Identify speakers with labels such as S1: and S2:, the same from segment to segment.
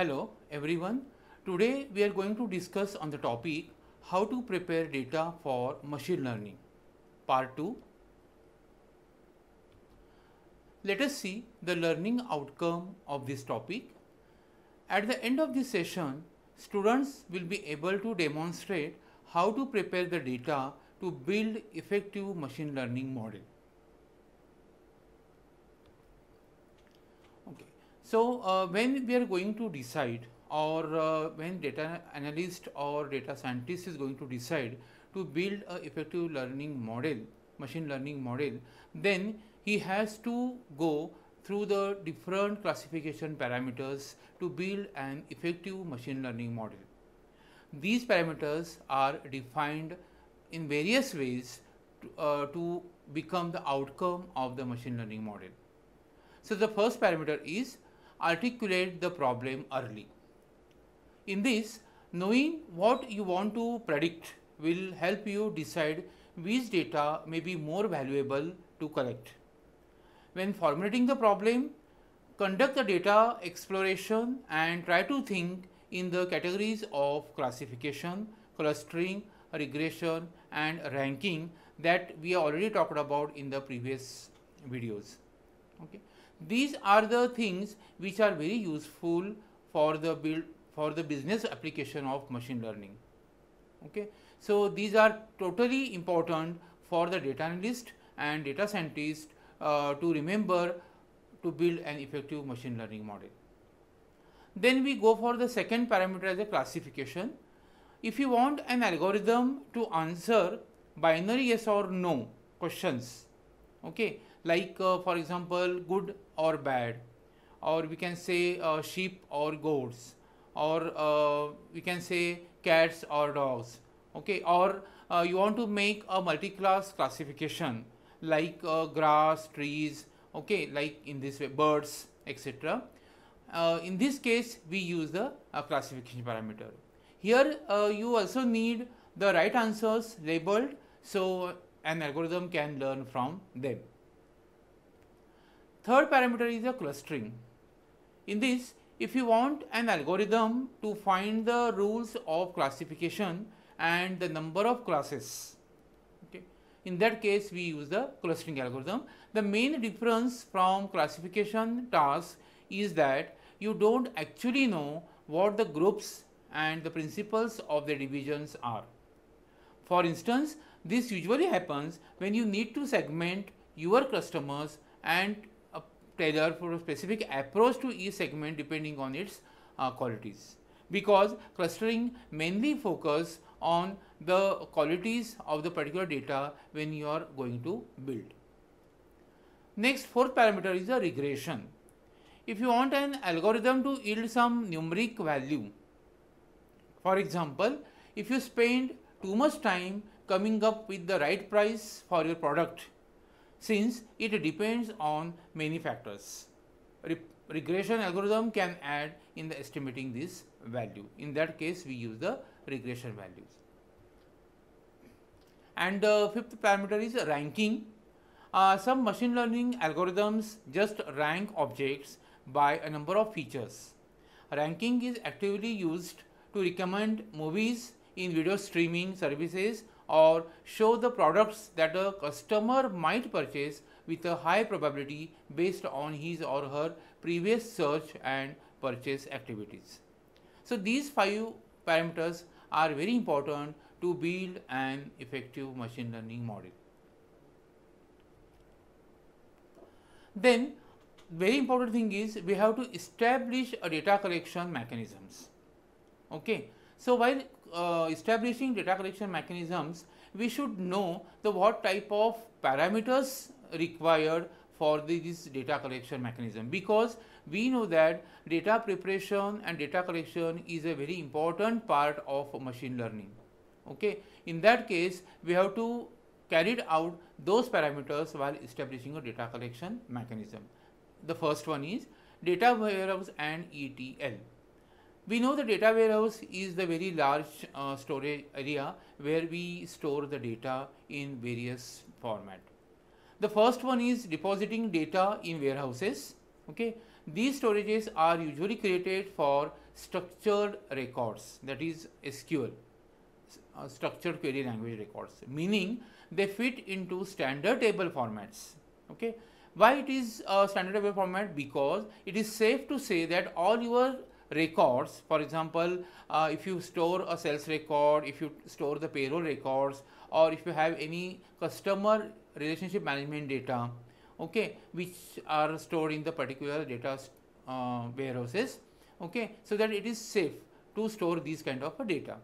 S1: Hello everyone. Today we are going to discuss on the topic how to prepare data for machine learning. Part 2. Let us see the learning outcome of this topic. At the end of this session, students will be able to demonstrate how to prepare the data to build effective machine learning model. So uh, when we are going to decide or uh, when data analyst or data scientist is going to decide to build an effective learning model, machine learning model, then he has to go through the different classification parameters to build an effective machine learning model. These parameters are defined in various ways to, uh, to become the outcome of the machine learning model. So the first parameter is articulate the problem early. In this, knowing what you want to predict will help you decide which data may be more valuable to collect. When formulating the problem, conduct the data exploration and try to think in the categories of classification, clustering, regression and ranking that we already talked about in the previous videos. Okay. These are the things which are very useful for the build for the business application of machine learning. Okay, so these are totally important for the data analyst and data scientist uh, to remember to build an effective machine learning model. Then we go for the second parameter as a classification. If you want an algorithm to answer binary yes or no questions, okay, like uh, for example, good or bad or we can say uh, sheep or goats or uh, we can say cats or dogs okay or uh, you want to make a multi-class classification like uh, grass trees okay like in this way birds etc uh, in this case we use the uh, classification parameter here you also need the right answers labeled so an algorithm can learn from them Third parameter is a clustering. In this, if you want an algorithm to find the rules of classification and the number of classes, okay, in that case we use the clustering algorithm. The main difference from classification task is that you don't actually know what the groups and the principles of the divisions are. For instance, this usually happens when you need to segment your customers and tailor for a specific approach to each segment depending on its uh, qualities because clustering mainly focus on the qualities of the particular data when you are going to build. Next fourth parameter is the regression. If you want an algorithm to yield some numeric value, for example, if you spend too much time coming up with the right price for your product since it depends on many factors. Re regression algorithm can add in the estimating this value. In that case, we use the regression values. And the uh, fifth parameter is ranking. Uh, some machine learning algorithms just rank objects by a number of features. Ranking is actively used to recommend movies in video streaming services or show the products that a customer might purchase with a high probability based on his or her previous search and purchase activities. So these five parameters are very important to build an effective machine learning model. Then very important thing is we have to establish a data collection mechanisms. Okay. So while uh, establishing data collection mechanisms, we should know the what type of parameters required for the, this data collection mechanism because we know that data preparation and data collection is a very important part of machine learning. Okay, in that case, we have to carry out those parameters while establishing a data collection mechanism. The first one is data warehouse and ETL. We know the data warehouse is the very large uh, storage area where we store the data in various format. The first one is depositing data in warehouses. Okay, These storages are usually created for structured records that is SQL, uh, structured query language records, meaning they fit into standard table formats. Okay, Why it is a uh, standard table format? Because it is safe to say that all your records. For example, uh, if you store a sales record, if you store the payroll records, or if you have any customer relationship management data, okay, which are stored in the particular data uh, warehouses, okay, so that it is safe to store these kind of data.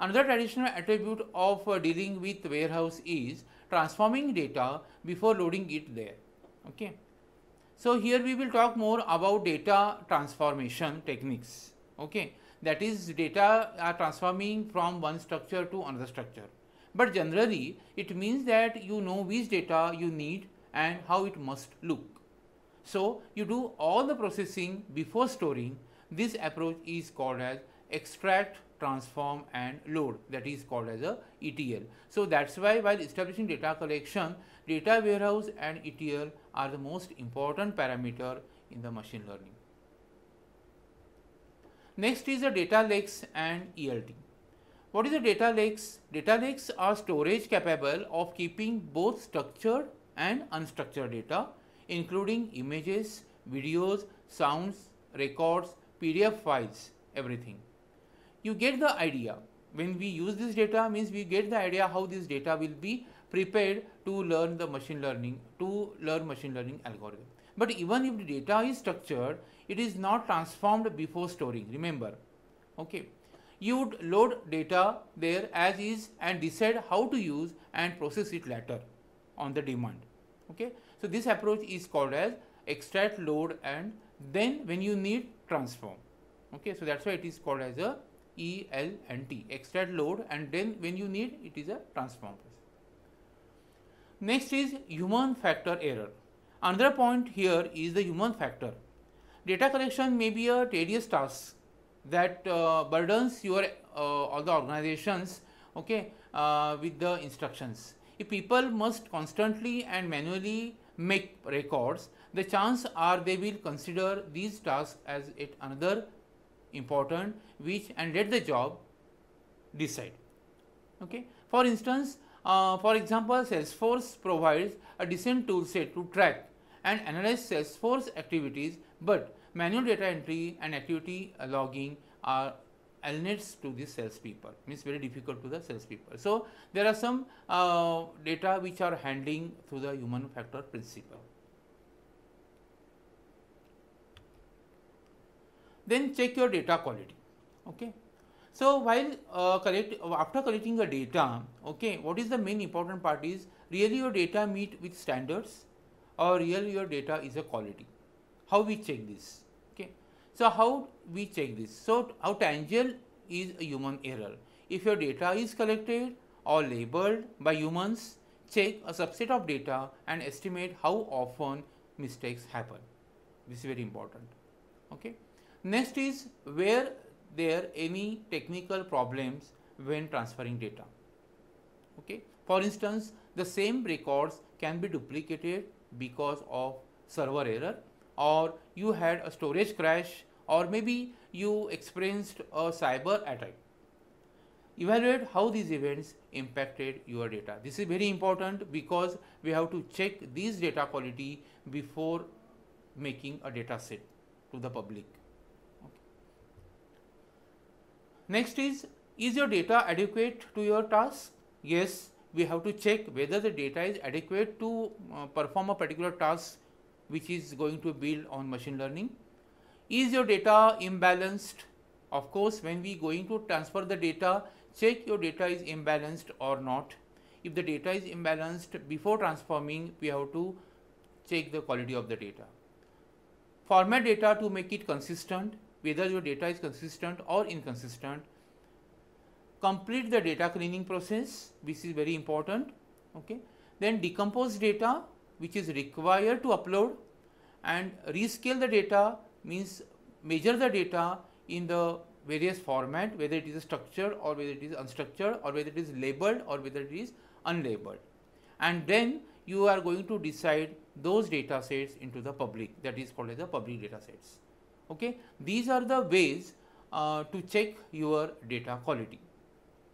S1: Another traditional attribute of uh, dealing with warehouse is transforming data before loading it there. Okay. So, here we will talk more about data transformation techniques, okay. That is data are transforming from one structure to another structure. But generally, it means that you know which data you need and how it must look. So, you do all the processing before storing. This approach is called as extract, transform and load that is called as a ETL. So, that's why while establishing data collection, data warehouse and ETL are the most important parameter in the machine learning. Next is the data lakes and ELT. What is the data lakes? Data lakes are storage capable of keeping both structured and unstructured data, including images, videos, sounds, records, PDF files, everything. You get the idea. When we use this data means we get the idea how this data will be prepared to learn the machine learning, to learn machine learning algorithm. But even if the data is structured, it is not transformed before storing, remember. Okay. You would load data there as is and decide how to use and process it later on the demand. Okay. So this approach is called as extract, load and then when you need transform. Okay. So that's why it is called as a E, L and T, extract, load and then when you need it is a transform Next is human factor error. Another point here is the human factor. Data collection may be a tedious task that uh, burdens your uh, all the organizations okay uh, with the instructions if people must constantly and manually make records the chance are they will consider these tasks as it another important which and let the job decide okay for instance uh, for example, Salesforce provides a decent toolset to track and analyze Salesforce activities, but manual data entry and activity logging are alnets to the salespeople. It's very difficult to the salespeople. So there are some uh, data which are handling through the human factor principle. Then check your data quality. Okay. So while uh, collect, after collecting the data, okay, what is the main important part is really your data meet with standards or really your data is a quality. How we check this? Okay. So how we check this? So how tangible is a human error? If your data is collected or labeled by humans, check a subset of data and estimate how often mistakes happen. This is very important. Okay. Next is where there any technical problems when transferring data. Okay. For instance, the same records can be duplicated because of server error or you had a storage crash or maybe you experienced a cyber attack. Evaluate how these events impacted your data. This is very important because we have to check these data quality before making a data set to the public. Next is, is your data adequate to your task? Yes, we have to check whether the data is adequate to uh, perform a particular task which is going to build on machine learning. Is your data imbalanced? Of course, when we going to transfer the data, check your data is imbalanced or not. If the data is imbalanced before transforming, we have to check the quality of the data. Format data to make it consistent whether your data is consistent or inconsistent. Complete the data cleaning process, which is very important. Okay. Then decompose data, which is required to upload and rescale the data means measure the data in the various format, whether it is structured or whether it is unstructured or whether it is labeled or whether it is unlabeled. And then you are going to decide those data sets into the public that is called as the public data sets okay these are the ways uh, to check your data quality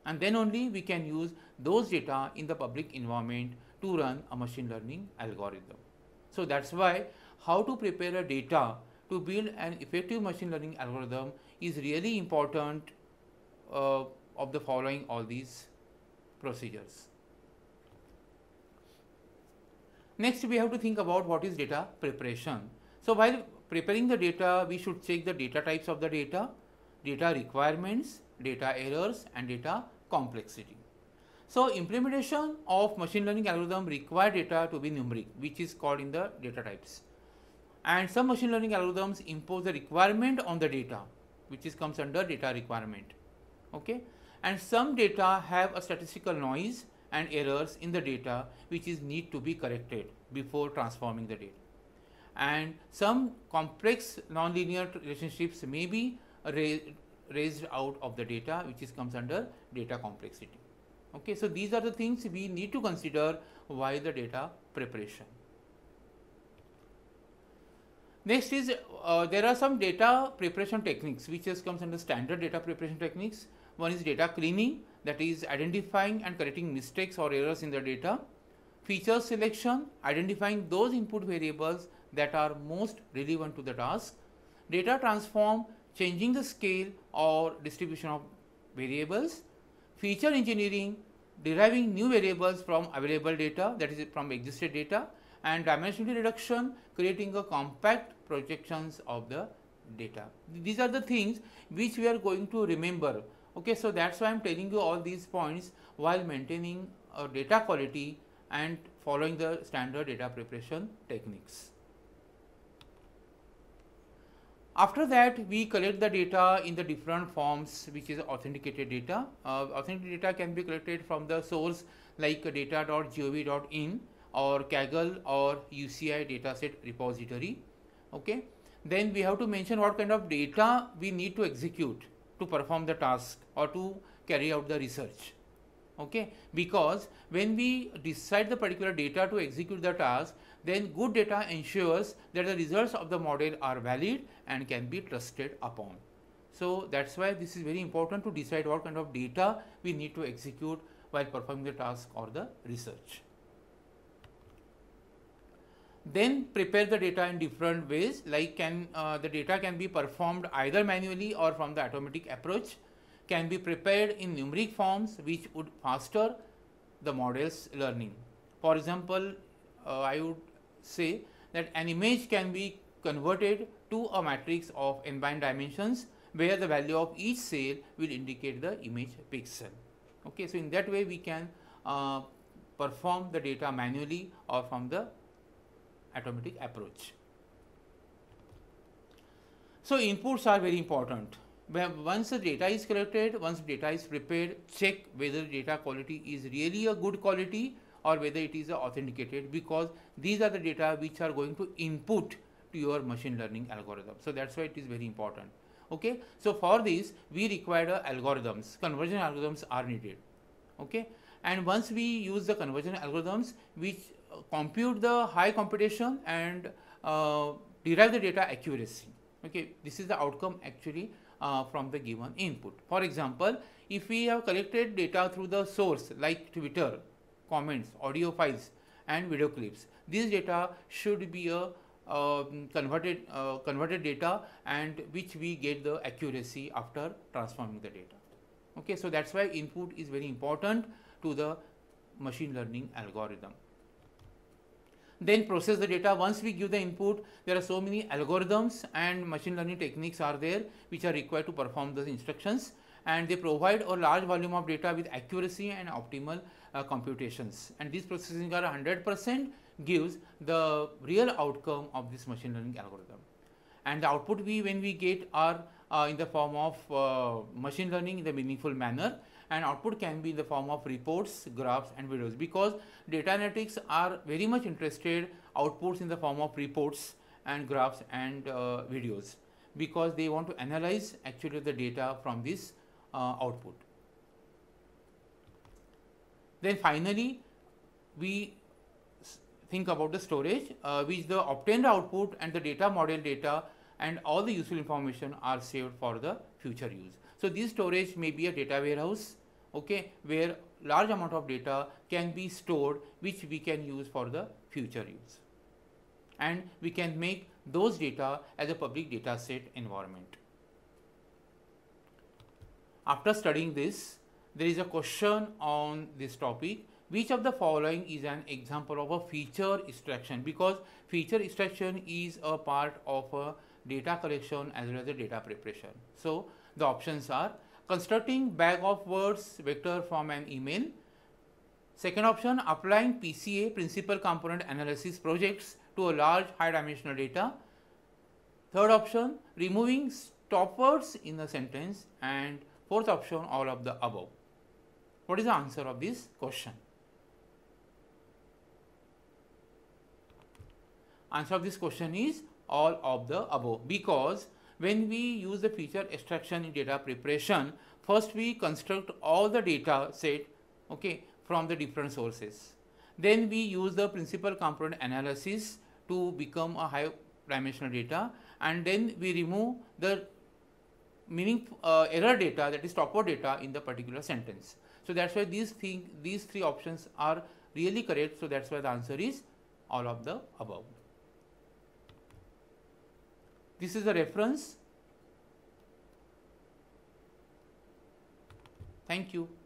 S1: and then only we can use those data in the public environment to run a machine learning algorithm so that's why how to prepare a data to build an effective machine learning algorithm is really important uh, of the following all these procedures. Next we have to think about what is data preparation. So while preparing the data, we should check the data types of the data, data requirements, data errors and data complexity. So implementation of machine learning algorithm require data to be numeric, which is called in the data types. And some machine learning algorithms impose the requirement on the data, which is comes under data requirement. Okay. And some data have a statistical noise and errors in the data, which is need to be corrected before transforming the data and some complex nonlinear relationships may be raised out of the data which is comes under data complexity. Okay, so these are the things we need to consider while the data preparation. Next is uh, there are some data preparation techniques which just comes under standard data preparation techniques. One is data cleaning that is identifying and correcting mistakes or errors in the data feature selection identifying those input variables that are most relevant to the task, data transform changing the scale or distribution of variables, feature engineering deriving new variables from available data that is from existing data and dimensionality reduction creating a compact projections of the data. These are the things which we are going to remember. Okay, so that's why I'm telling you all these points while maintaining our uh, data quality and following the standard data preparation techniques. After that, we collect the data in the different forms, which is authenticated data. Uh, authenticated data can be collected from the source like data.gov.in or Kaggle or UCI dataset repository. Okay. Then we have to mention what kind of data we need to execute to perform the task or to carry out the research okay because when we decide the particular data to execute the task then good data ensures that the results of the model are valid and can be trusted upon so that's why this is very important to decide what kind of data we need to execute while performing the task or the research then prepare the data in different ways like can uh, the data can be performed either manually or from the automatic approach can be prepared in numeric forms which would faster the model's learning. For example, uh, I would say that an image can be converted to a matrix of n-bind dimensions where the value of each cell will indicate the image pixel. Okay, so in that way we can uh, perform the data manually or from the automatic approach. So inputs are very important once the data is collected, once data is prepared, check whether data quality is really a good quality or whether it is authenticated because these are the data which are going to input to your machine learning algorithm. So that's why it is very important. Okay. So for this, we require algorithms. Conversion algorithms are needed. Okay. And once we use the conversion algorithms, which uh, compute the high computation and uh, derive the data accuracy. Okay. This is the outcome actually uh, from the given input. For example, if we have collected data through the source like Twitter, comments, audio files and video clips, these data should be a uh, converted uh, converted data and which we get the accuracy after transforming the data okay so that's why input is very important to the machine learning algorithm then process the data. Once we give the input, there are so many algorithms and machine learning techniques are there which are required to perform those instructions and they provide a large volume of data with accuracy and optimal uh, computations. And these processing are 100% gives the real outcome of this machine learning algorithm. And the output we when we get are uh, in the form of uh, machine learning in the meaningful manner and output can be in the form of reports, graphs and videos because data analytics are very much interested outputs in the form of reports and graphs and uh, videos because they want to analyze actually the data from this output. Then finally, we think about the storage, uh, which the obtained output and the data model data and all the useful information are saved for the future use. So this storage may be a data warehouse okay where large amount of data can be stored which we can use for the future use and we can make those data as a public data set environment. After studying this, there is a question on this topic which of the following is an example of a feature extraction because feature extraction is a part of a data collection as well as the data preparation. So, the options are constructing bag of words vector from an email. Second option, applying PCA principal component analysis projects to a large high dimensional data. Third option, removing stop words in the sentence and fourth option, all of the above. What is the answer of this question? Answer of this question is all of the above because when we use the feature extraction in data preparation first we construct all the data set okay from the different sources then we use the principal component analysis to become a high dimensional data and then we remove the meaning uh, error data that is topper data in the particular sentence so that's why these thing these three options are really correct so that's why the answer is all of the above this is the reference. Thank you.